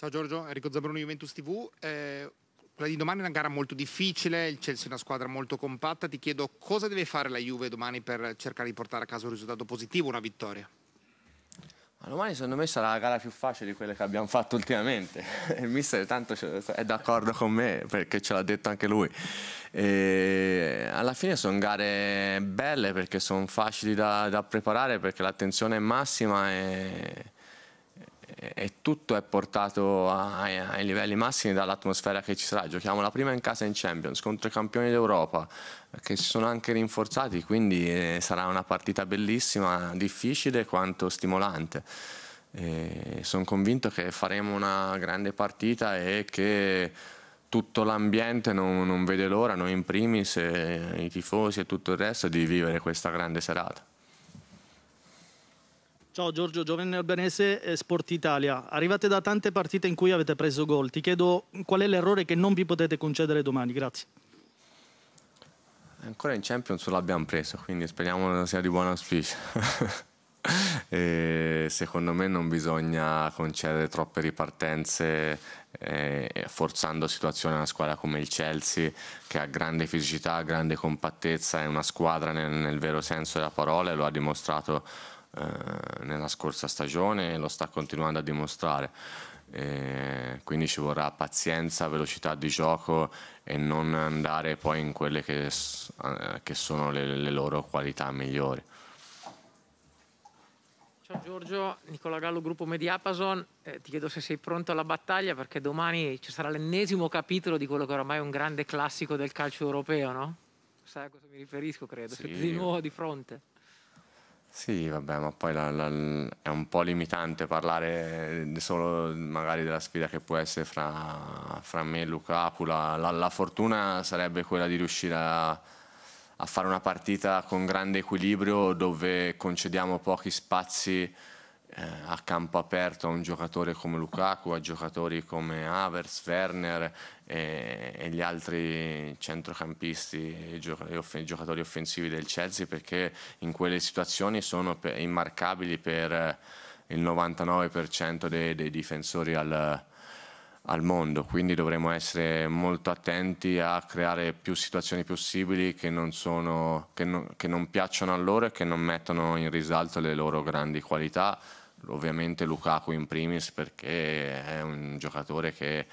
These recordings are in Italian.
Ciao Giorgio, Enrico Zabruno, Juventus TV. Eh, quella di domani è una gara molto difficile, il Chelsea è una squadra molto compatta. Ti chiedo cosa deve fare la Juve domani per cercare di portare a casa un risultato positivo, una vittoria? Ma domani secondo me sarà la gara più facile di quelle che abbiamo fatto ultimamente. Il mister tanto è d'accordo con me perché ce l'ha detto anche lui. E alla fine sono gare belle perché sono facili da, da preparare perché l'attenzione è massima e e tutto è portato ai, ai livelli massimi dall'atmosfera che ci sarà. Giochiamo la prima in casa in Champions contro i campioni d'Europa che si sono anche rinforzati, quindi eh, sarà una partita bellissima, difficile quanto stimolante. Sono convinto che faremo una grande partita e che tutto l'ambiente non, non vede l'ora, noi in primis, i tifosi e tutto il resto, di vivere questa grande serata. Ciao Giorgio, Giovane Albanese, eh, Sport Italia. Arrivate da tante partite in cui avete preso gol. Ti chiedo qual è l'errore che non vi potete concedere domani. Grazie. Ancora in Champions l'abbiamo preso, quindi speriamo sia di buona auspicio. secondo me non bisogna concedere troppe ripartenze eh, forzando situazioni a una squadra come il Chelsea che ha grande fisicità, grande compattezza, è una squadra nel, nel vero senso della parola e lo ha dimostrato eh, nella scorsa stagione e lo sta continuando a dimostrare. E quindi ci vorrà pazienza, velocità di gioco e non andare poi in quelle che, eh, che sono le, le loro qualità migliori. Ciao Giorgio, Nicola Gallo, gruppo Mediapason. Eh, ti chiedo se sei pronto alla battaglia perché domani ci sarà l'ennesimo capitolo di quello che oramai è un grande classico del calcio europeo, no? Sai a cosa mi riferisco, credo. Sì. Siete di nuovo di fronte. Sì, vabbè, ma poi la, la, è un po' limitante parlare solo magari della sfida che può essere fra, fra me e Luca Apula. La, la, fortuna sarebbe quella di riuscire a, a fare una partita con grande equilibrio dove concediamo pochi spazi eh, a campo aperto a un giocatore come Lukaku, a giocatori come Havers, Werner e, eh, e gli altri centrocampisti e giocatori offensivi del Chelsea perché in quelle situazioni sono immarcabili per eh, il 99% dei, dei, difensori al, al mondo, quindi dovremo essere molto attenti a creare più situazioni possibili che non, sono, che, no, che non piacciono a loro e che non mettono in risalto le loro grandi qualità ovviamente Lukaku in primis perché è un giocatore che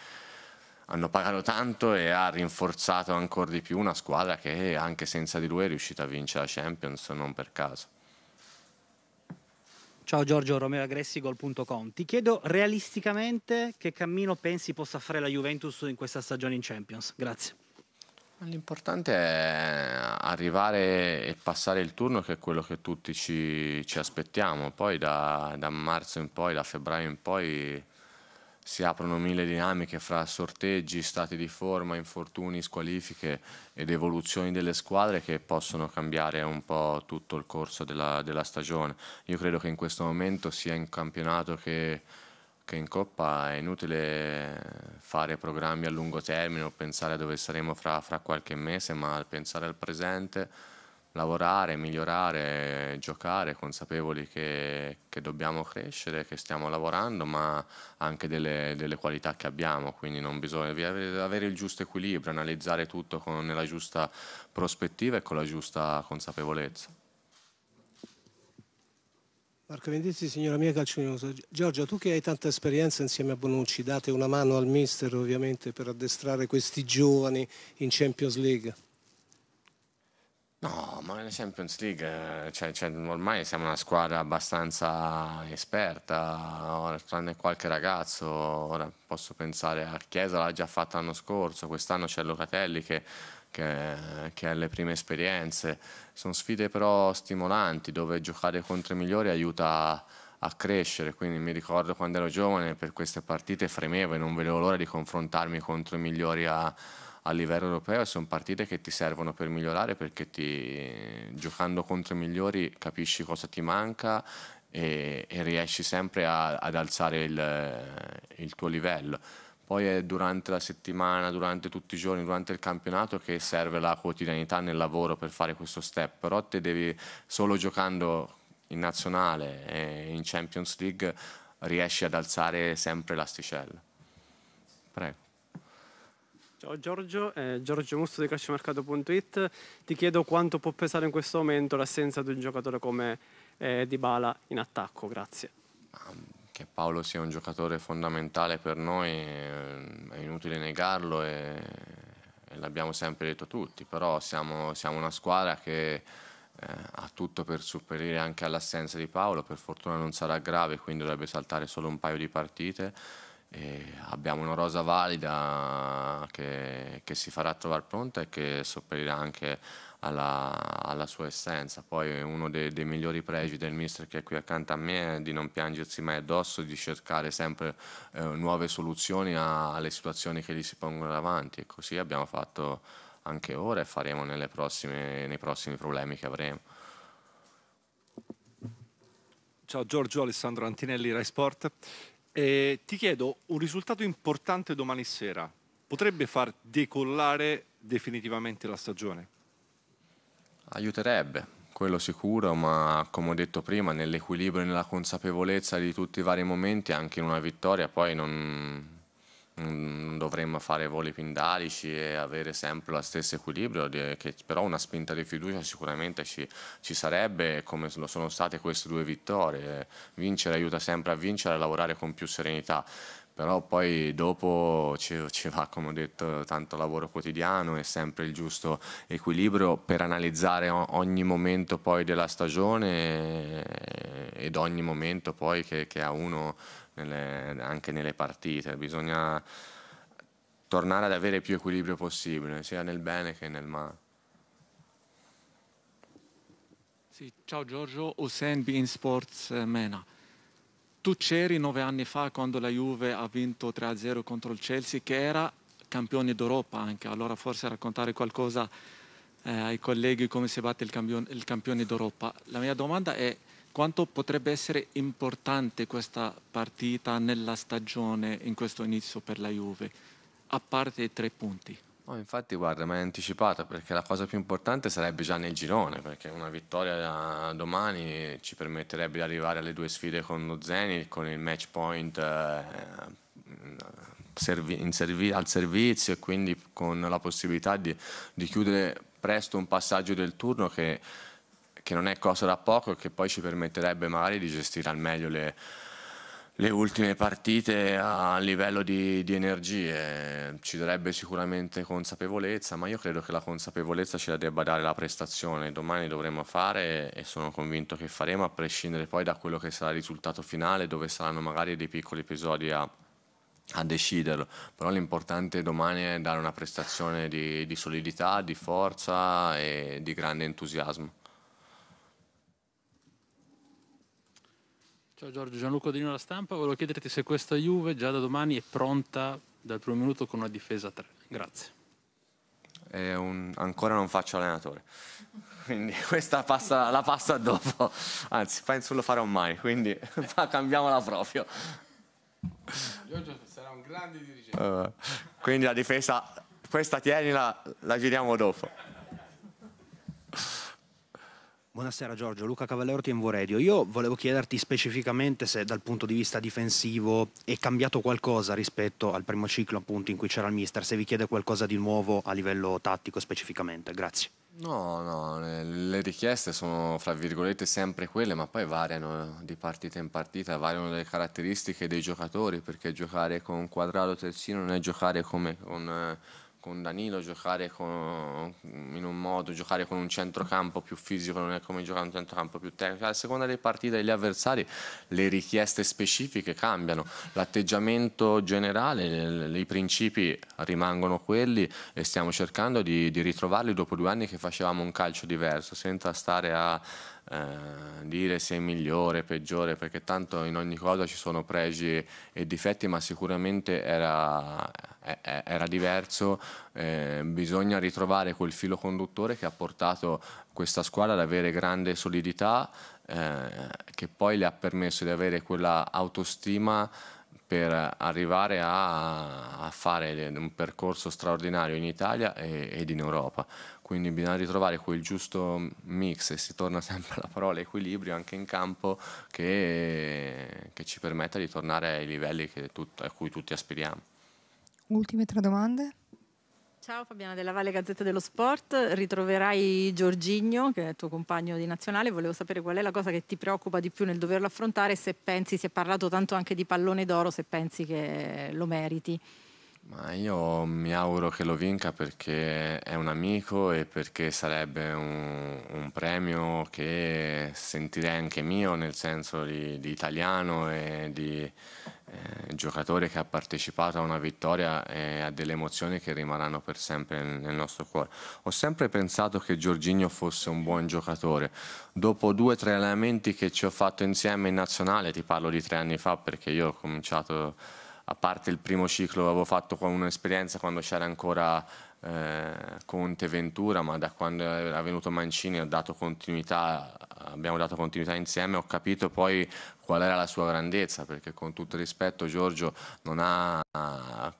hanno pagato tanto e ha rinforzato ancora di più una squadra che anche senza di lui è riuscita a vincere la Champions, non per caso. Ciao Giorgio Romeo Agressigol.com. Ti chiedo realisticamente che cammino pensi possa fare la Juventus in questa stagione in Champions. Grazie. L'importante è arrivare e passare il turno che è quello che tutti ci, ci aspettiamo, poi da, da, marzo in poi, da febbraio in poi si aprono mille dinamiche fra sorteggi, stati di forma, infortuni, squalifiche ed evoluzioni delle squadre che possono cambiare un po' tutto il corso della, della stagione. Io credo che in questo momento sia in campionato che che in Coppa è inutile fare programmi a lungo termine o pensare a dove saremo fra, fra qualche mese, ma pensare al presente, lavorare, migliorare, giocare, consapevoli che, che dobbiamo crescere, che stiamo lavorando, ma anche delle, delle qualità che abbiamo, quindi non bisogna avere il giusto equilibrio, analizzare tutto con la giusta prospettiva e con la giusta consapevolezza. Marco Venditti, signora mia calciosa. Giorgia, tu che hai tanta esperienza insieme a Bonucci, date una mano al mister ovviamente per addestrare questi giovani in Champions League? No, ma nella Champions League, cioè, cioè, ormai siamo una squadra abbastanza esperta, ora, tranne qualche ragazzo, ora posso pensare a Chiesa l'ha già fatta l'anno scorso, quest'anno c'è Locatelli che che, che, alle prime esperienze. Sono sfide però stimolanti dove giocare contro i migliori aiuta a crescere, quindi mi ricordo quando ero giovane per queste partite fremevo e non vedevo l'ora di confrontarmi contro i migliori a, a livello europeo e sono partite che ti servono per migliorare perché ti, giocando contro i migliori capisci cosa ti manca e, e riesci sempre a, ad alzare il, il tuo livello. Poi è durante la settimana, durante tutti i giorni, durante il campionato che serve la quotidianità nel lavoro per fare questo step, però te devi solo giocando in nazionale e in Champions League riesci ad alzare sempre l'asticella. Prego. Ciao Giorgio, eh, Giorgio Musto di calciomercato.it. Ti chiedo quanto può pesare in questo momento l'assenza di un giocatore come eh, Dybala in attacco, grazie. Um che Paolo sia un giocatore fondamentale per noi eh, è inutile negarlo e, e l'abbiamo sempre detto tutti, però siamo, siamo una squadra che eh, ha tutto per superare anche all'assenza di Paolo, per fortuna non sarà grave, quindi dovrebbe saltare solo un paio di partite. E abbiamo una rosa valida che, che si farà trovare pronta e che sopperirà anche alla, alla, sua essenza. Poi uno dei, dei, migliori pregi del mister che è qui accanto a me è di non piangersi mai addosso, di cercare sempre eh, nuove soluzioni a, alle situazioni che gli si pongono davanti e così abbiamo fatto anche ora e faremo prossime, nei prossimi problemi che avremo. Ciao Giorgio, Alessandro Antinelli, Rai Sport. Eh, ti chiedo un risultato importante domani sera. Potrebbe far decollare definitivamente la stagione? Aiuterebbe, quello sicuro, ma come ho detto prima, nell'equilibrio e nella consapevolezza di tutti i vari momenti, anche in una vittoria, poi non, non dovremmo fare voli pindarici e avere sempre lo stesso equilibrio, che, però una spinta di fiducia sicuramente ci, ci, sarebbe, come lo sono state queste due vittorie. Vincere aiuta sempre a vincere e a lavorare con più serenità però poi dopo ci, ci, va, come ho detto, tanto lavoro quotidiano e sempre il giusto equilibrio per analizzare ogni momento poi della stagione ed ogni momento poi che, che ha uno nelle, anche nelle partite. Bisogna tornare ad avere più equilibrio possibile, sia nel bene che nel male. Sì, ciao Giorgio, Osen, Bean Sports Mena tu c'eri nove anni fa quando la Juve ha vinto 3-0 contro il Chelsea, che era campione d'Europa anche, allora forse raccontare qualcosa eh, ai colleghi come si batte il, campione, il campione d'Europa. La mia domanda è quanto potrebbe essere importante questa partita nella stagione in questo inizio per la Juve, a parte i tre punti? No, infatti, guarda, mi hai anticipato perché la cosa più importante sarebbe già nel girone, perché una vittoria eh, domani ci permetterebbe di arrivare alle due sfide con lo Zenit, con il match point eh, eh servi- servi- al servizio e quindi con la possibilità di, di chiudere presto un passaggio del turno che, che non è cosa da poco e che poi ci permetterebbe magari di gestire al meglio le le ultime partite a livello di, di, energie. Eh, ci darebbe sicuramente consapevolezza, ma io credo che la consapevolezza ce la debba dare la prestazione. Domani dovremo fare e sono convinto che faremo, a prescindere poi da quello che sarà il risultato finale, dove saranno magari dei piccoli episodi a, a deciderlo. Però l'importante domani è dare una prestazione di, di solidità, di forza e di grande entusiasmo. Ciao Giorgio, Gianluca Odino La Stampa, volevo chiederti se questa Juve già da domani è pronta dal primo minuto con una difesa 3. Grazie. Un... ancora non faccio allenatore, quindi questa passa, la passa dopo, anzi penso lo farò mai, quindi cambiamola proprio. Giorgio sarà un grande dirigente. Uh, quindi la difesa, questa tienila, la giriamo dopo. Buonasera Giorgio, Luca Cavallero Tienvo Radio. Io volevo chiederti specificamente se dal punto di vista difensivo è cambiato qualcosa rispetto al primo ciclo appunto in cui c'era il mister, se vi chiede qualcosa di nuovo a livello tattico specificamente. Grazie. No, no, le richieste sono fra virgolette sempre quelle, ma poi variano di partita in partita, variano le caratteristiche dei giocatori, perché giocare con quadrato terzino non è giocare come con eh, con Danilo, giocare con, in un modo, giocare con un centrocampo più fisico non è come giocare con un centrocampo più tecnico. A seconda delle partite degli avversari le richieste specifiche cambiano, l'atteggiamento generale, i principi rimangono quelli e stiamo cercando di, di ritrovarli dopo due anni che facevamo un calcio diverso, senza stare a eh, dire se è migliore, peggiore, perché tanto in ogni cosa ci sono pregi e difetti, ma sicuramente era, era diverso, eh, bisogna ritrovare quel filo conduttore che ha portato questa squadra ad avere grande solidità, eh, che poi le ha permesso di avere quella autostima per arrivare a, a fare un percorso straordinario in Italia e, ed in Europa. Quindi bisogna ritrovare quel giusto mix, e si torna sempre alla parola equilibrio anche in campo, che, che ci permetta di tornare ai livelli tut, a cui tutti aspiriamo. Ultime tre domande. Ciao Fabiana della Valle Gazzetta dello Sport, ritroverai Giorgigno che è tuo compagno di nazionale, volevo sapere qual è la cosa che ti preoccupa di più nel doverlo affrontare, se pensi, si è parlato tanto anche di pallone d'oro, se pensi che lo meriti. Ma io mi auguro che lo vinca perché è un amico e perché sarebbe un, un premio che sentirei anche mio, nel senso di, di italiano e di, eh, giocatore che ha partecipato a una vittoria e eh, ha delle emozioni che rimarranno per sempre nel nostro cuore. Ho sempre pensato che Giorginio fosse un buon giocatore. Dopo due o tre allenamenti che ci ho fatto insieme in nazionale, ti parlo di tre anni fa perché io ho cominciato, a parte il primo ciclo, avevo fatto un'esperienza quando c'era ancora eh, Conte Ventura, ma da quando era venuto Mancini dato abbiamo dato continuità insieme, ho capito poi qual era la sua grandezza, perché con tutto rispetto Giorgio non ha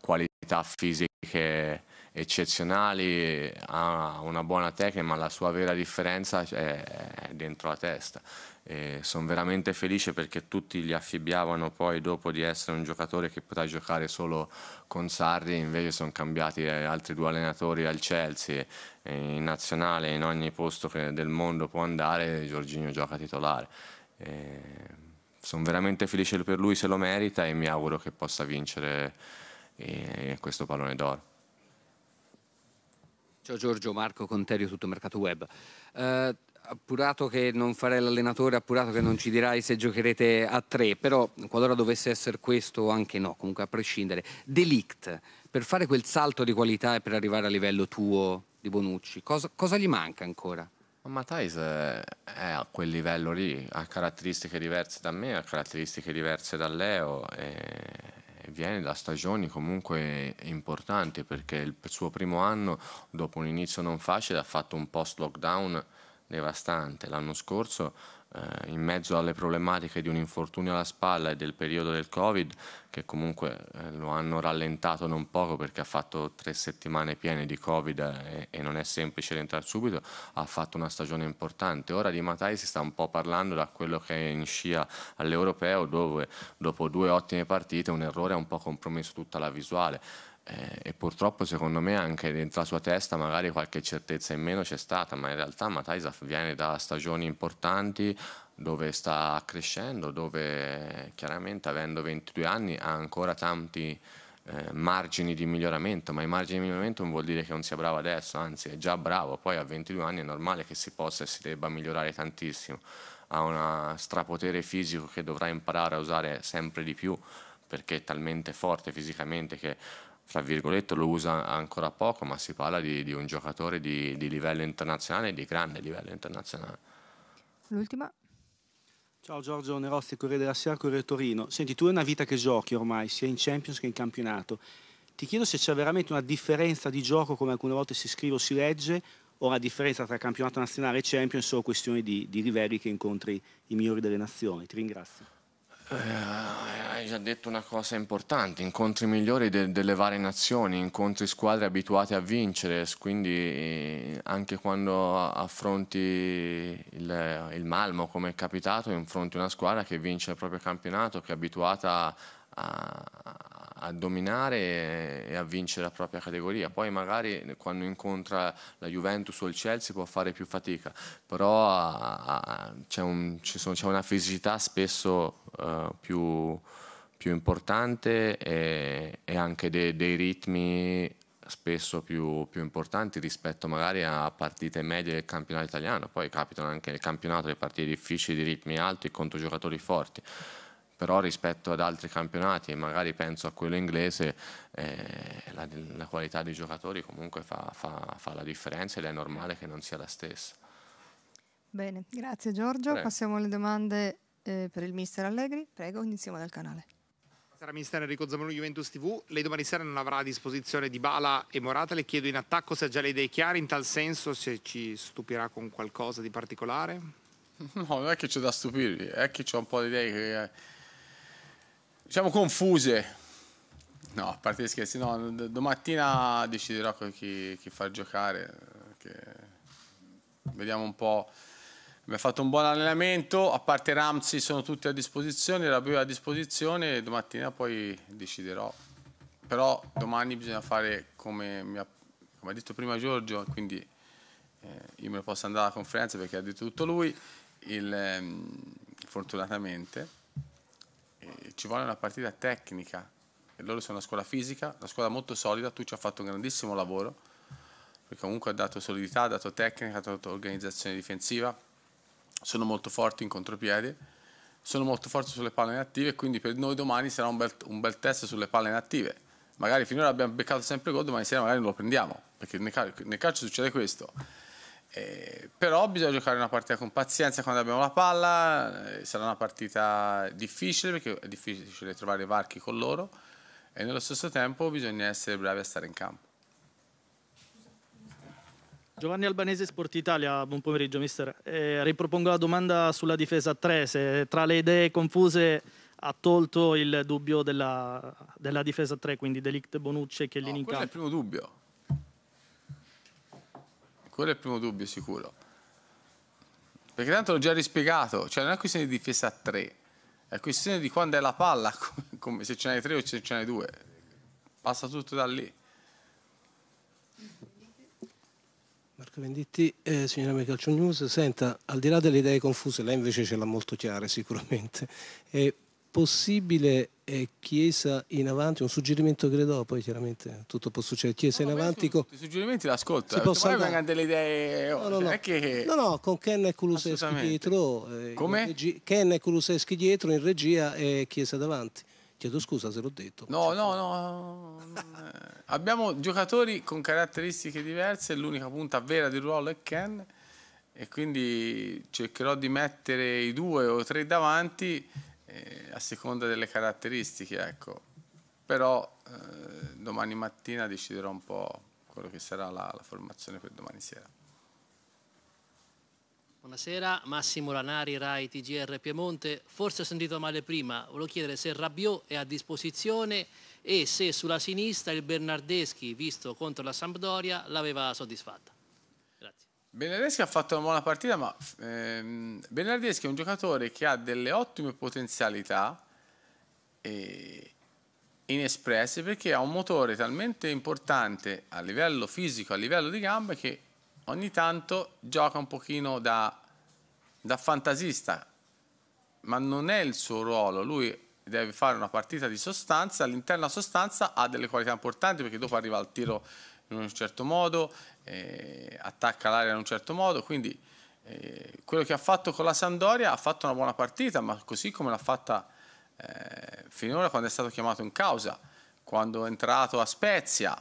qualità fisiche eccezionali, ha una buona tecnica, ma la sua vera differenza è dentro la testa sono veramente felice perché tutti gli affibbiavano poi dopo di essere un giocatore che poteva giocare solo con Sarri, invece sono cambiati eh, altri due allenatori al Chelsea, in nazionale, in ogni posto del mondo può andare, Giorginio gioca titolare. sono veramente felice per lui se lo merita e mi auguro che possa vincere questo pallone d'oro. Ciao Giorgio, Marco Conterio, tutto Mercato Web. Uh, appurato che non farei l'allenatore, appurato che non ci dirai se giocherete a tre, però qualora dovesse essere questo anche no, comunque a prescindere, Delict, per fare quel salto di qualità e per arrivare a livello tuo di Bonucci, cosa, cosa gli manca ancora? Ma Thais è a quel livello lì, ha caratteristiche diverse da me, ha caratteristiche diverse da Leo e viene da stagioni comunque importanti perché il suo primo anno dopo un inizio non facile ha fatto un post lockdown devastante. L'anno scorso, eh, in mezzo alle problematiche di un infortunio alla spalla e del periodo del Covid, che comunque eh, lo hanno rallentato non poco perché ha fatto tre settimane piene di Covid e, eh, e, non è semplice rientrare subito, ha fatto una stagione importante. Ora di Matai si sta un po' parlando da quello che è in scia all'Europeo, dove dopo due ottime partite un errore ha un po' compromesso tutta la visuale. Eh, e purtroppo secondo me anche dentro la sua testa magari qualche certezza in meno c'è stata, ma in realtà Mataisaf viene da stagioni importanti dove sta crescendo, dove chiaramente avendo 22 anni ha ancora tanti eh, margini di miglioramento, ma i margini di miglioramento non vuol dire che non sia bravo adesso, anzi è già bravo, poi a 22 anni è normale che si possa e si debba migliorare tantissimo, ha un strapotere fisico che dovrà imparare a usare sempre di più perché è talmente forte fisicamente che fra virgolette lo usa ancora poco, ma si parla di, di un giocatore di, di livello internazionale di grande livello internazionale. L'ultima. Ciao Giorgio Nerozzi, Corriere della Sera, Corriere Torino. Senti, tu è una vita che giochi ormai, sia in Champions che in campionato. Ti chiedo se c'è veramente una differenza di gioco, come alcune volte si scrive o si legge, o la differenza tra campionato nazionale e Champions è solo questione di, di livelli che incontri i migliori delle nazioni. Ti ringrazio. Eh, hai già detto una cosa importante, incontri migliori de delle varie nazioni, incontri squadre abituate a vincere, quindi eh, anche quando affronti il, il Malmo come è capitato, affronti una squadra che vince il proprio campionato, che è abituata a, a dominare e a vincere la propria categoria. Poi magari quando incontra la Juventus o il Chelsea può fare più fatica, però c'è un, una fisicità spesso eh, più, più, importante e, e anche de, dei ritmi spesso più, più, importanti rispetto magari a partite medie del campionato italiano. Poi capitano anche nel campionato le partite difficili di ritmi alti contro giocatori forti. Però rispetto ad altri campionati, e magari penso a quello inglese, eh, la, la, qualità dei giocatori comunque fa, fa, fa la differenza ed è normale che non sia la stessa. Bene, grazie Giorgio. Prego. Passiamo alle domande eh, per il mister Allegri. Prego, iniziamo dal canale. Buonasera mister Enrico Zambrano, Juventus TV. Lei domani sera non avrà a disposizione di Bala e Morata. Le chiedo in attacco se ha già le idee chiare, in tal senso se ci stupirà con qualcosa di particolare. No, non è che c'è da stupirvi, è che c'è un po' di idee che... Eh, diciamo confuse. No, a parte gli scherzi, no, domattina deciderò chi, chi far giocare. Vediamo un po' Abbiamo fatto un buon allenamento, a parte Ramsey sono tutti a disposizione, Rabiu è a disposizione e domattina poi deciderò. Però domani bisogna fare come, ha, come ha, detto prima Giorgio, quindi eh, io me ne posso andare alla conferenza perché ha detto tutto lui, il, eh, fortunatamente. Eh, ci vuole una partita tecnica, e loro sono una scuola fisica, una scuola molto solida, tu ci hai fatto un grandissimo lavoro, perché comunque ha dato solidità, ha dato tecnica, ha dato organizzazione difensiva, sono molto forti in contropiede, sono molto forti sulle palle inattive, quindi per noi domani sarà un bel, un bel test sulle palle inattive. Magari finora abbiamo beccato sempre gol, domani sera magari non lo prendiamo, perché nel, cal nel calcio succede questo. Eh, però bisogna giocare una partita con pazienza quando abbiamo la palla, eh, sarà una partita difficile perché è difficile trovare varchi con loro e nello stesso tempo bisogna essere bravi a stare in campo. Giovanni Albanese, Sport Italia, buon pomeriggio mister. Eh, ripropongo la domanda sulla difesa 3, se tra le idee confuse ha tolto il dubbio della, della difesa 3, quindi Delict Bonucci e Chiellini no, in campo. Quello è il primo dubbio. Quello è il primo dubbio sicuro. Perché tanto l'ho già rispiegato, cioè non è questione di difesa 3, è questione di quando è la palla, come se ce n'hai 3 o se ce n'hai 2. Passa tutto da lì. Marco Venditti, eh, signora Mercalcio News, senta, al di là delle idee confuse, lei invece ce l'ha molto chiara sicuramente, è possibile eh, Chiesa in avanti, un suggerimento che le do, poi chiaramente tutto può succedere, Chiesa no, in avanti... Con... I suggerimenti l'ascolta, cioè, poi vengono delle idee... No, no, no. Che... no, no, con Ken e Kuluseschi dietro... Eh, Come? Regi... Ken e Kuluseschi dietro in regia e Chiesa davanti. Chiedo scusa se l'ho detto. No, no, no, eh. Abbiamo giocatori con caratteristiche diverse, l'unica punta vera di ruolo è Ken e quindi cercherò di mettere i due o tre davanti eh, a seconda delle caratteristiche, ecco. Però eh, domani mattina deciderò un po' quello che sarà la, la formazione per domani sera. Buonasera, Massimo Lanari, Rai TGR Piemonte. Forse ho sentito male prima, volevo chiedere se Rabiot è a disposizione e se sulla sinistra il Bernardeschi, visto contro la Sampdoria, l'aveva soddisfatta. Grazie. Bernardeschi ha fatto una buona partita, ma ehm, Bernardeschi è un giocatore che ha delle ottime potenzialità eh, inespresse perché ha un motore talmente importante a livello fisico, a livello di gambe, che ogni tanto gioca un pochino da, da fantasista, ma non è il suo ruolo, lui deve fare una partita di sostanza, all'interno della sostanza ha delle qualità importanti perché dopo arriva al tiro in un certo modo, eh, attacca l'area in un certo modo, quindi eh, quello che ha fatto con la Sandoria ha fatto una buona partita, ma così come l'ha fatta eh, finora quando è stato chiamato in causa, quando è entrato a Spezia,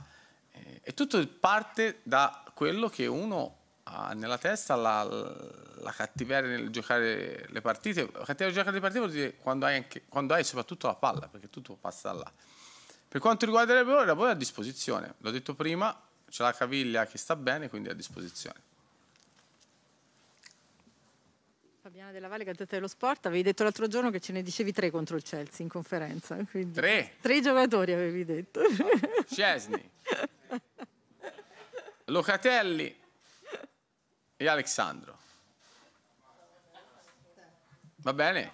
eh, e tutto parte da quello che uno ha nella testa la, la cattiveria nel giocare le partite. La cattiveria nel giocare le partite vuol dire quando hai, anche, quando hai soprattutto la palla, perché tutto passa da là. Per quanto riguarda il ore, il palla è a disposizione. L'ho detto prima, c'è la caviglia che sta bene, quindi è a disposizione. Fabiana Della Valle, Gazzetta dello Sport, avevi detto l'altro giorno che ce ne dicevi tre contro il Chelsea in conferenza. Quindi... Tre? Tre giocatori avevi detto. Scesni, Locatelli e Alessandro. Va bene?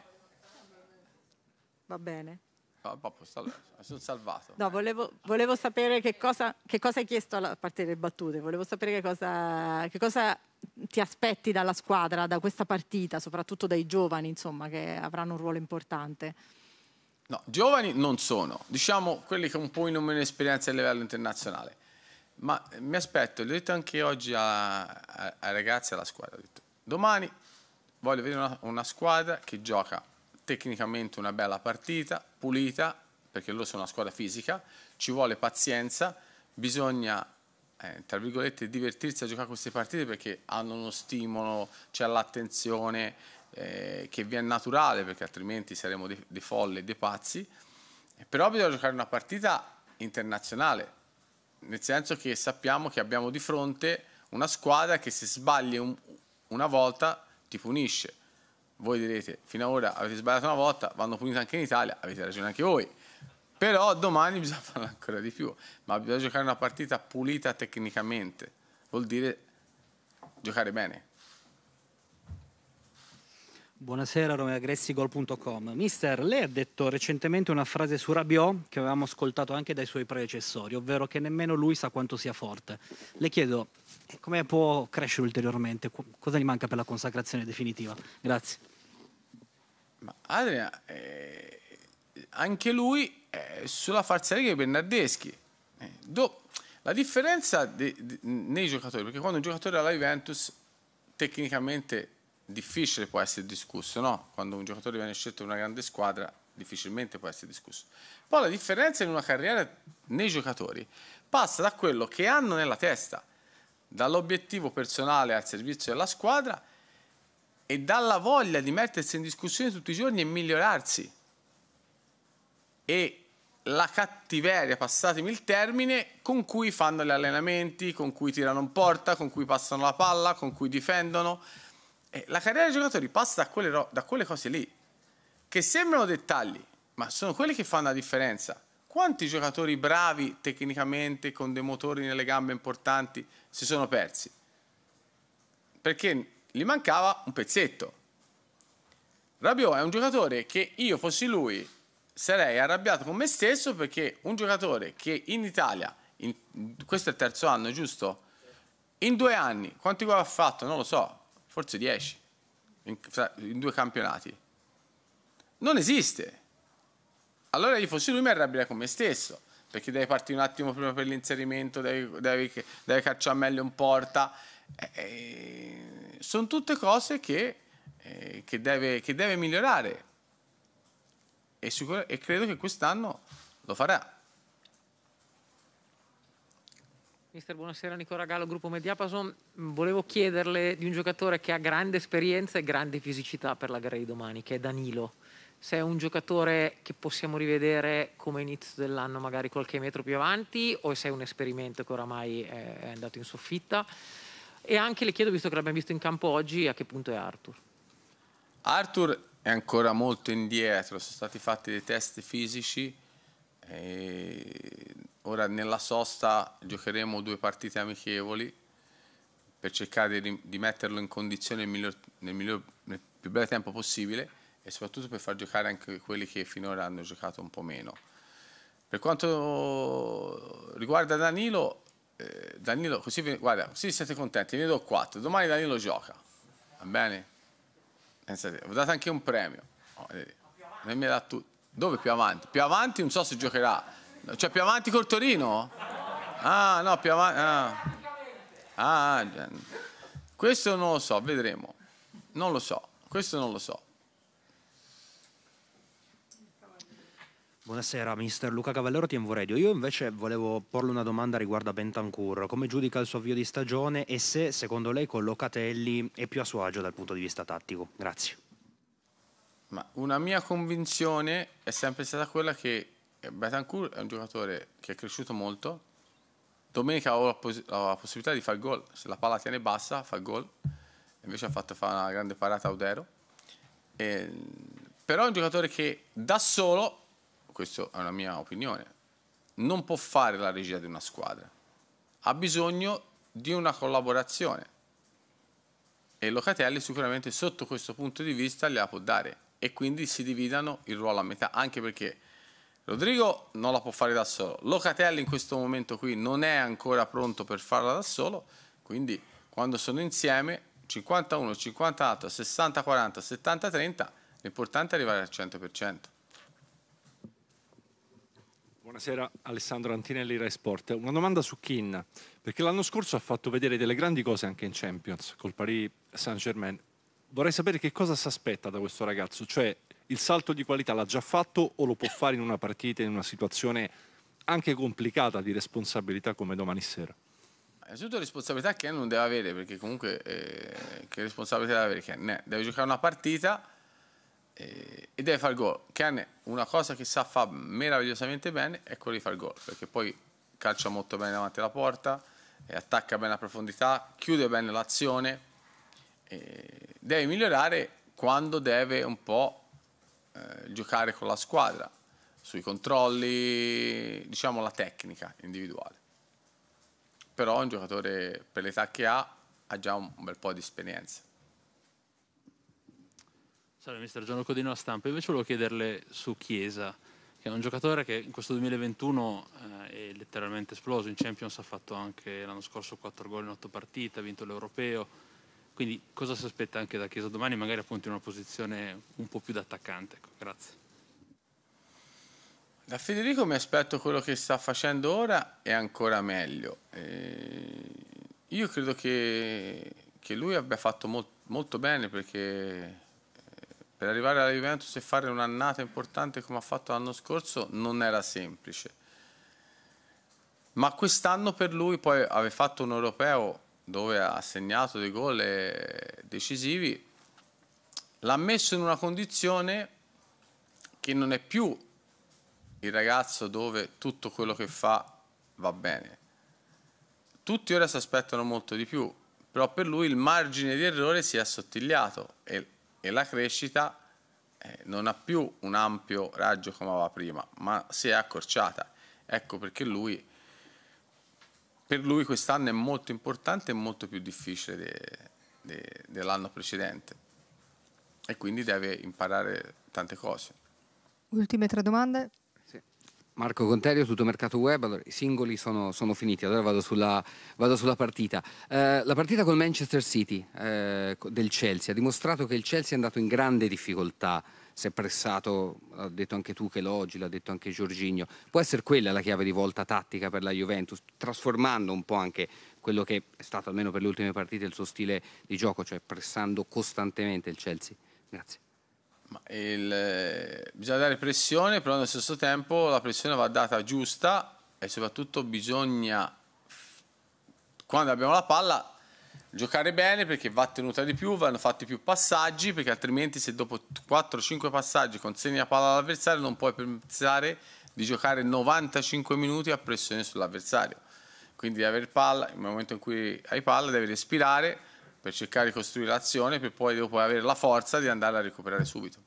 Va bene. sono salvato. No, volevo, volevo sapere che cosa, che cosa, hai chiesto a parte delle battute, volevo sapere che cosa, che cosa, ti aspetti dalla squadra, da questa partita, soprattutto dai giovani, insomma, che avranno un ruolo importante. No, giovani non sono, diciamo quelli che un po' in meno esperienza a livello internazionale ma eh, mi aspetto, l'ho detto anche oggi a, a, ai ragazzi alla squadra, detto, domani voglio vedere una, una, squadra che gioca tecnicamente una bella partita, pulita, perché loro sono una squadra fisica, ci vuole pazienza, bisogna eh, tra virgolette divertirsi a giocare queste partite perché hanno uno stimolo, c'è l'attenzione eh, che vi è naturale perché altrimenti saremo dei de folli, dei pazzi, però bisogna giocare una partita internazionale nel senso che sappiamo che abbiamo di fronte una squadra che se sbagli un, una volta ti punisce. Voi direte, fino ad ora avete sbagliato una volta, vanno punite anche in Italia, avete ragione anche voi. Però domani bisogna farlo ancora di più, ma bisogna giocare una partita pulita tecnicamente, vuol dire giocare bene. Buonasera, romeagressigol.com. Mister, lei ha detto recentemente una frase su Rabiot che avevamo ascoltato anche dai suoi predecessori, ovvero che nemmeno lui sa quanto sia forte. Le chiedo eh, come può crescere ulteriormente, cosa gli manca per la consacrazione definitiva? Grazie. Ma Adrian, eh, anche lui è sulla falsariga di Bernardeschi. Eh, do, la differenza de, de, nei giocatori, perché quando un giocatore alla Juventus tecnicamente difficile può essere discusso, no? Quando un giocatore viene scelto in una grande squadra, difficilmente può essere discusso. Poi la differenza in una carriera nei giocatori passa da quello che hanno nella testa, dall'obiettivo personale al servizio della squadra e dalla voglia di mettersi in discussione tutti i giorni e migliorarsi. E la cattiveria, passatemi il termine, con cui fanno gli allenamenti, con cui tirano in porta, con cui passano la palla, con cui difendono, e eh, la carriera dei giocatori passa da quelle, da quelle cose lì, che sembrano dettagli, ma sono quelli che fanno la differenza. Quanti giocatori bravi tecnicamente, con dei motori nelle gambe importanti, si sono persi? Perché gli mancava un pezzetto. Rabiot è un giocatore che io fossi lui sarei arrabbiato con me stesso perché un giocatore che in Italia, in, questo è il terzo anno giusto? In due anni, quanti gol ha fatto? Non lo so, forse 10, in, in due campionati. Non esiste. Allora io fossi lui mi arrabbierei con me stesso, perché devi partire un attimo prima per l'inserimento, devi, devi, devi cacciare meglio un porta. Eh, eh sono tutte cose che, eh, che, deve, che deve migliorare e, sicuro, e credo che quest'anno lo farà. Mister, buonasera Nicola Gallo, gruppo Mediapason. Volevo chiederle di un giocatore che ha grande esperienza e grande fisicità per la gara di domani, che è Danilo. Se è un giocatore che possiamo rivedere come inizio dell'anno, magari qualche metro più avanti, o se è un esperimento che oramai è andato in soffitta. E anche le chiedo, visto che l'abbiamo visto in campo oggi, a che punto è Arthur. Arthur è ancora molto indietro, sono stati fatti dei test fisici e ora nella sosta giocheremo due partite amichevoli per cercare di, di metterlo in condizione nel, miglior, nel, miglior, nel più breve tempo possibile e soprattutto per far giocare anche quelli che finora hanno giocato un po' meno. Per quanto riguarda Danilo, eh, Danilo così, guarda, così siete contenti, ne do 4, domani Danilo gioca, va bene? Pensate, ho dato anche un premio, oh, eh, non mi dà tutto. Dove più avanti? Più avanti non so se giocherà. Cioè più avanti col Torino? Ah, no, più avanti... Ah. Ah, ah questo non lo so, vedremo. Non lo so, questo non lo so. Buonasera, mister Luca Cavallero, TMV Radio. Io invece volevo porle una domanda riguardo a Bentancur. Come giudica il suo avvio di stagione e se, secondo lei, con Locatelli è più a suo agio dal punto di vista tattico? Grazie. Ma una mia convinzione è sempre stata quella che eh, Betancourt è un giocatore che è cresciuto molto. Domenica ho la, pos- ho la possibilità di far gol. Se la palla tiene bassa, fa gol. Invece ha fatto fare una grande parata a Udero. E... Però è un giocatore che da solo, questa è una mia opinione, non può fare la regia di una squadra. Ha bisogno di una collaborazione. E Locatelli sicuramente sotto questo punto di vista gliela può dare e quindi si dividano il ruolo a metà, anche perché Rodrigo non la può fare da solo, Locatelli in questo momento qui non è ancora pronto per farla da solo, quindi quando sono insieme 51, 58, 60, 40, 70, 30, l'importante è arrivare al 100%. Buonasera Alessandro Antinelli, Rai Sport. Una domanda su Kin, perché l'anno scorso ha fatto vedere delle grandi cose anche in Champions, col Paris Saint-Germain vorrei sapere che cosa si aspetta da questo ragazzo, cioè il salto di qualità l'ha già fatto o lo può fare in una partita, in una situazione anche complicata di responsabilità come domani sera? Innanzitutto responsabilità che non deve avere, perché comunque eh, che responsabilità deve avere Ken? Deve giocare una partita eh, e deve far gol. Ken una cosa che sa fa meravigliosamente bene è quello di far gol, perché poi calcia molto bene davanti alla porta, eh, attacca bene la profondità, chiude bene l'azione. Eh, deve migliorare quando deve un po' eh, giocare con la squadra, sui controlli, diciamo la tecnica individuale. Però un giocatore per l'età che ha ha già un bel po' di esperienza. Salve mister Gianluca Codino a stampa, invece volevo chiederle su Chiesa, che è un giocatore che in questo 2021 eh, è letteralmente esploso, in Champions ha fatto anche l'anno scorso 4 gol in 8 partite, ha vinto l'Europeo, quindi cosa si aspetta anche da Chiesa domani, magari appunto in una posizione un po' più da attaccante? Ecco, grazie. Da Federico mi aspetto quello che sta facendo ora e ancora meglio. E io credo che, che, lui abbia fatto molt, molto bene perché eh, per arrivare alla Juventus e fare un'annata importante come ha fatto l'anno scorso non era semplice. Ma quest'anno per lui poi aver fatto un europeo dove ha segnato dei gol decisivi, l'ha messo in una condizione che non è più il ragazzo dove tutto quello che fa va bene. Tutti ora si aspettano molto di più, però per lui il margine di errore si è assottigliato e, e la crescita eh, non ha più un ampio raggio come aveva prima, ma si è accorciata. Ecco perché lui per lui quest'anno è molto importante e molto più difficile de, de, dell'anno precedente e quindi deve imparare tante cose. Ultime tre domande. Marco Conterio, tutto mercato web, allora, i singoli sono, sono, finiti, allora vado sulla, vado sulla partita. Eh, la partita col Manchester City eh, del Chelsea ha dimostrato che il Chelsea è andato in grande difficoltà si è pressato, l'ha detto anche tu che Loggi, l'ha detto anche Giorginio, può essere quella la chiave di volta tattica per la Juventus, trasformando un po' anche quello che è stato almeno per le ultime partite il suo stile di gioco, cioè pressando costantemente il Chelsea. Grazie. Il... Eh, bisogna dare pressione, però nello stesso tempo la pressione va data giusta e soprattutto bisogna, quando abbiamo la palla, giocare bene perché va tenuta di più, vanno fatti più passaggi perché altrimenti se dopo 4-5 passaggi consegni la palla all'avversario non puoi pensare di giocare 95 minuti a pressione sull'avversario. Quindi devi avere palla, nel momento in cui hai palla devi respirare per cercare di costruire l'azione per poi dopo avere la forza di andare a recuperare subito.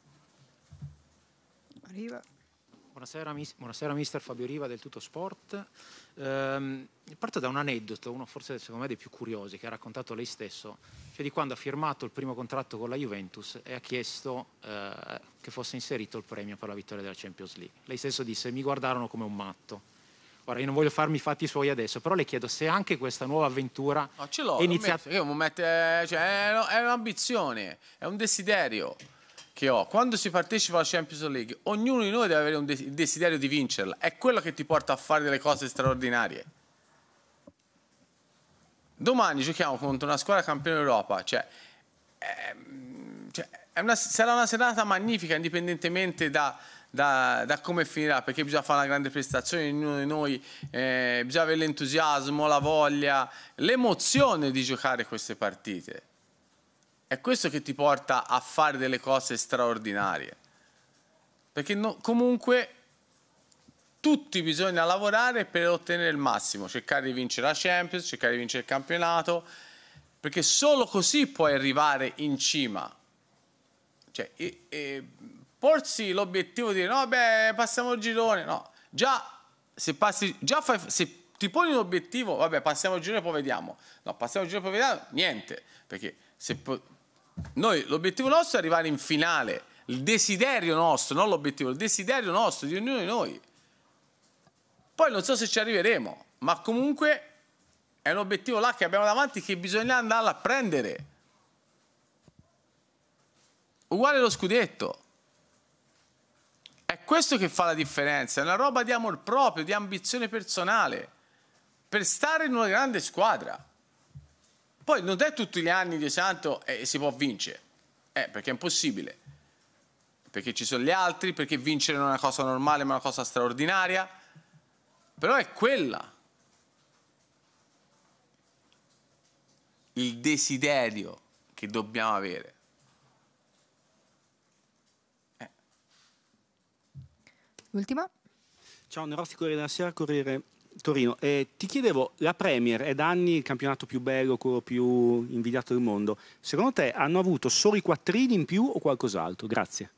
Arriva. Buonasera, buonasera mister Fabio Riva del Tutto Sport. Ehm, parto da un aneddoto, uno forse secondo me dei più curiosi, che ha raccontato lei stesso, cioè di quando ha firmato il primo contratto con la Juventus e ha chiesto eh, che fosse inserito il premio per la vittoria della Champions League. Lei stesso disse mi guardarono come un matto. Ora, io non voglio farmi i fatti suoi adesso, però le chiedo se anche questa nuova avventura no, ce l'ho, è iniziata... Io mi cioè, è un'ambizione, è un desiderio che ho, quando si partecipa alla Champions League, ognuno di noi deve avere de il desiderio di vincerla. È quello che ti porta a fare delle cose straordinarie. Domani giochiamo contro una squadra campione d'Europa, cioè, ehm, cioè una, sarà una serata magnifica indipendentemente da, da, da, come finirà, perché bisogna fare una grande prestazione, ognuno di noi, eh, bisogna avere l'entusiasmo, la voglia, l'emozione di giocare queste partite. È questo che ti porta a fare delle cose straordinarie. Perché no, comunque tutti bisogna lavorare per ottenere il massimo, cercare di vincere la Champions, cercare di vincere il campionato, perché solo così puoi arrivare in cima. Cioè, e, e porsi l'obiettivo di dire no, beh, passiamo il girone, no. Già, se passi, già fai, se ti poni un obiettivo, vabbè, passiamo il girone e poi vediamo. No, passiamo il girone e poi vediamo, niente, perché se noi, l'obiettivo nostro è arrivare in finale, il desiderio nostro, non l'obiettivo, il desiderio nostro di ognuno di noi. Poi non so se ci arriveremo, ma comunque è un obiettivo là che abbiamo davanti che bisogna andare a prendere. Uguale lo scudetto. È questo che fa la differenza, è una roba di amor proprio, di ambizione personale, per stare in una grande squadra. Poi non è tutti gli anni di Santo eh, si può vincere, eh, perché è impossibile, perché ci sono gli altri, perché vincere non è una cosa normale ma una cosa straordinaria, però è quella. Il desiderio che dobbiamo avere. Eh. L'ultima? Ciao, Nerossi Corriere della Sera, Corriere. Torino. Eh, ti chiedevo, la Premier è da anni il campionato più bello, quello più invidiato del mondo. Secondo te hanno avuto solo i quattrini in più o qualcos'altro? Grazie.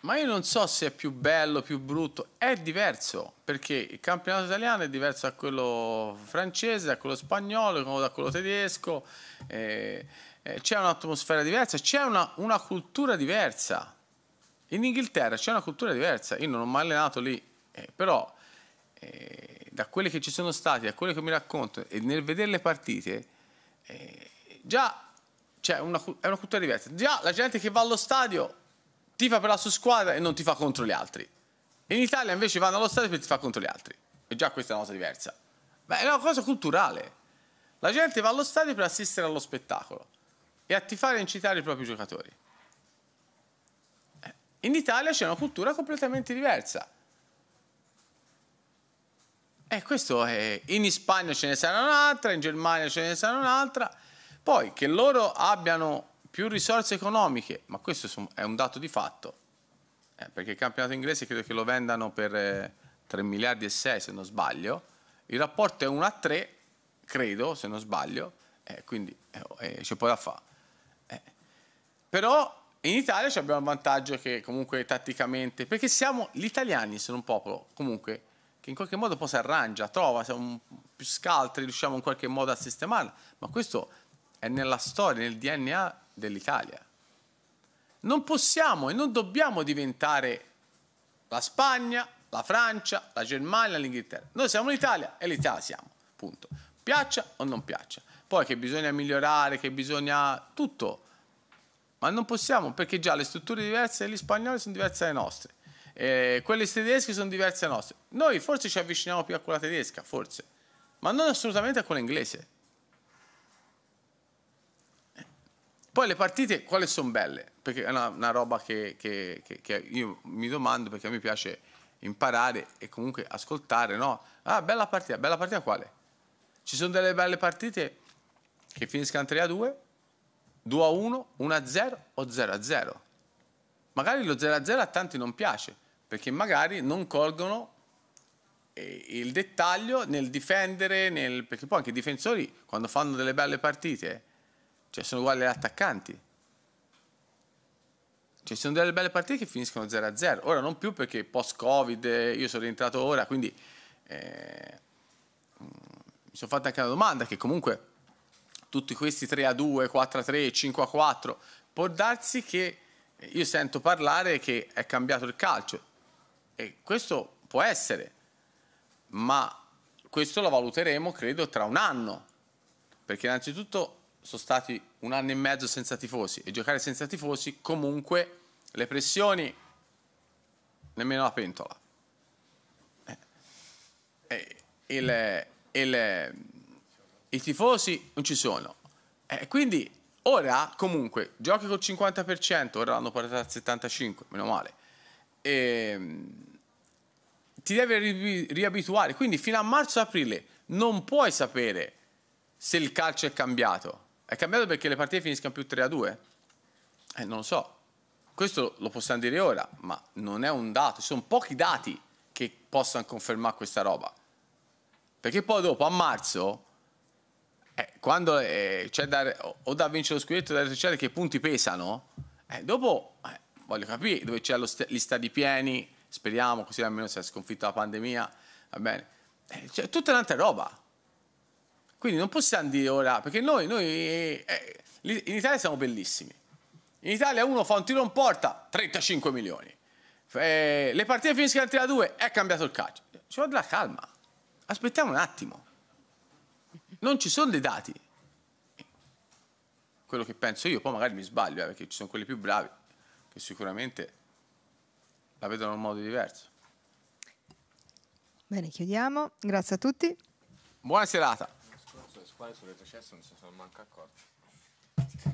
Ma io non so se è più bello, più brutto, è diverso, perché il campionato italiano è diverso da quello francese, da quello spagnolo, da quello tedesco, eh, eh, c'è un'atmosfera diversa, c'è una, una cultura diversa. In Inghilterra c'è una cultura diversa, io non ho mai allenato lì, eh, però eh, da quelli che ci sono stati, da quello che mi racconto, e nel vedere le partite, eh, già cioè una, è una cultura diversa. Già la gente che va allo stadio ti fa per la sua squadra e non ti fa contro gli altri. In Italia invece vanno allo stadio e ti fa contro gli altri. E già questa è una cosa diversa. Ma è una cosa culturale. La gente va allo stadio per assistere allo spettacolo e a tifare e incitare i propri giocatori. Eh, in Italia c'è una cultura completamente diversa. Eh, questo è... In Spagna ce ne sarà un'altra, in Germania ce ne sarà un'altra. Poi che loro abbiano più risorse economiche, ma questo è un dato di fatto, eh, perché il campionato inglese credo che lo vendano per 3 eh, miliardi e 6 se non sbaglio, il rapporto è 1 a 3, credo se non sbaglio, eh, quindi c'è poi da fare. Però in Italia abbiamo il vantaggio che comunque tatticamente, perché siamo, gli italiani sono un popolo comunque che in qualche modo poi si arrangia, trova, siamo più scaltri, riusciamo in qualche modo a sistemarla, ma questo è nella storia, nel DNA dell'Italia. Non possiamo e non dobbiamo diventare la Spagna, la Francia, la Germania, l'Inghilterra. Noi siamo l'Italia e l'Italia siamo, punto. Piaccia o non piaccia. Poi che bisogna migliorare, che bisogna tutto, ma non possiamo perché già le strutture diverse degli spagnoli sono diverse dalle nostre eh, quelle tedesche sono diverse dalle nostre. Noi forse ci avviciniamo più a quella tedesca, forse, ma non assolutamente a quella inglese. Poi le partite quali sono belle? Perché è una, una roba che, che, che, che, io mi domando perché a me piace imparare e comunque ascoltare, no? Ah, bella partita, bella partita quale? Ci sono delle belle partite che finiscano 3 a 2, 2 a 1, 1 a 0 o 0 a 0. Magari lo 0 a 0 a tanti non piace, perché magari non colgono eh, il dettaglio nel difendere, nel, perché poi anche i difensori quando fanno delle belle partite, cioè sono uguali agli attaccanti. Cioè sono delle belle partite che finiscono 0-0, ora non più perché post-Covid eh, io sono rientrato ora, quindi eh, mm, mi sono fatta anche una domanda che comunque tutti questi 3-2, 4-3, 5-4, può darsi che io sento parlare che è cambiato il calcio, e questo può essere, ma questo lo valuteremo, credo, tra un anno, perché innanzitutto sono stati un anno e mezzo senza tifosi e giocare senza tifosi comunque le pressioni nemmeno la pentola. Eh, il, il, I tifosi non ci sono. E eh, quindi ora comunque giochi col 50%, ora l'hanno portato al 75%, meno male eh, ti devi riabituare. Quindi fino a marzo-aprile non puoi sapere se il calcio è cambiato. È cambiato perché le partite finiscono più 3 a 2? Eh, non so. Questo lo possiamo dire ora, ma non è un dato. Ci sono pochi dati che possano confermare questa roba. Perché poi dopo, a marzo, eh, quando eh, c'è da, o da vincere lo scudetto o da retrocedere che punti pesano, eh, dopo eh, voglio capire, dove c'è st- gli stadi pieni, speriamo così almeno si è sconfitta la pandemia, va bene. Eh, c'è tutta un'altra roba. Quindi non possiamo dire ora, perché noi, noi eh, eh in Italia siamo bellissimi. In Italia uno fa un tiro in porta, 35 milioni. Eh, le partite finiscono a 3 a 2, è cambiato il calcio. Ci vuole la calma. Aspettiamo un attimo. Non ci sono dei dati. Quello che penso io, poi magari mi sbaglio, eh, perché ci sono quelli più bravi che sicuramente la vedono in modo diverso. Bene, chiudiamo. Grazie a tutti. Buona serata. L'anno scorso le squadre sulle non si sono manco accorte.